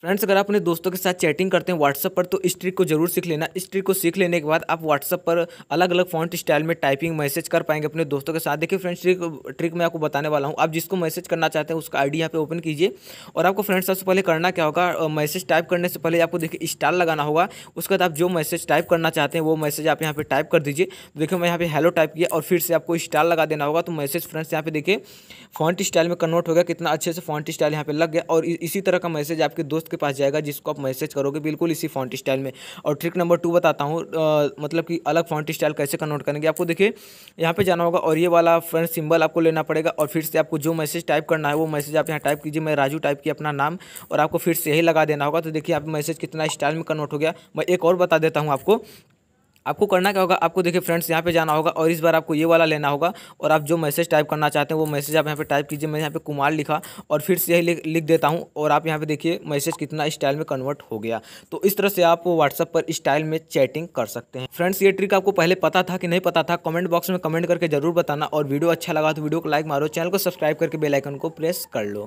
friends अगर आप अपने दोस्तों के साथ चैटिंग करते हैं व्हाट्सअप पर तो इस ट्रिक को जरूर सीख लेना इस ट्रिक को सीख लेने के बाद आप व्हाट्सअप पर अलग अलग फॉन्ट स्टाइल में टाइपिंग मैसेज कर पाएंगे अपने दोस्तों के साथ देखिए फ्रेंड्स ट्रिक ट्रिक मैं आपको बताने वाला हूँ आप जिसको मैसेज करना चाहते हैं उसका आईडी यहाँ पे ओपन कीजिए और आपको फ्रेंड्स सबसे पहले करना क्या होगा मैसेज टाइप करने से पहले आपको देखिए स्टार लगाना होगा उसके बाद आप जो मैसेज टाइप करना चाहते हैं वो मैसेज आप यहाँ पर टाइप कर दीजिए देखिए मैं यहाँ पर हेलो टाइप किया और फिर से आपको स्टार लगा देना होगा तो मैसेज फ्रेंड्स यहाँ पे देखिए फॉन्ट स्टाइल में कन्वर्ट हो गया कितना अच्छे से फॉन्ट स्टाइल यहाँ पर लग गया और इसी तरह का मैसेज आपके दोस्त दोस्त के पास जाएगा जिसको आप मैसेज करोगे बिल्कुल इसी फॉन्ट स्टाइल में और ट्रिक नंबर टू बताता हूँ मतलब कि अलग फॉन्ट स्टाइल कैसे कन्वर्ट करेंगे आपको देखिए यहाँ पर जाना होगा और ये वाला फ्रेंड सिंबल आपको लेना पड़ेगा और फिर से आपको जो मैसेज टाइप करना है वो मैसेज आप यहाँ टाइप कीजिए मैं राजू टाइप किया अपना नाम और आपको फिर से यही लगा देना होगा तो देखिए आप मैसेज कितना स्टाइल में कन्वर्ट हो गया मैं एक और बता देता हूँ आपको आपको करना क्या होगा आपको देखिए फ्रेंड्स यहाँ पे जाना होगा और इस बार आपको ये वाला लेना होगा और आप जो मैसेज टाइप करना चाहते हैं वो मैसेज आप यहाँ पे टाइप कीजिए मैं यहाँ पे कुमार लिखा और फिर से यही लिख देता हूँ और आप यहाँ पे देखिए मैसेज कितना स्टाइल में कन्वर्ट हो गया तो इस तरह से आप व्हाट्सअप पर स्टाइल में चैटिंग कर सकते हैं फ्रेंड्स ये ट्रिक आपको पहले पता था कि नहीं पता था कमेंट बॉक्स में कमेंट करके जरूर बताना और वीडियो अच्छा लगा तो वीडियो को लाइक मारो चैनल को सब्सक्राइब करके बेलाइकन को प्रेस कर लो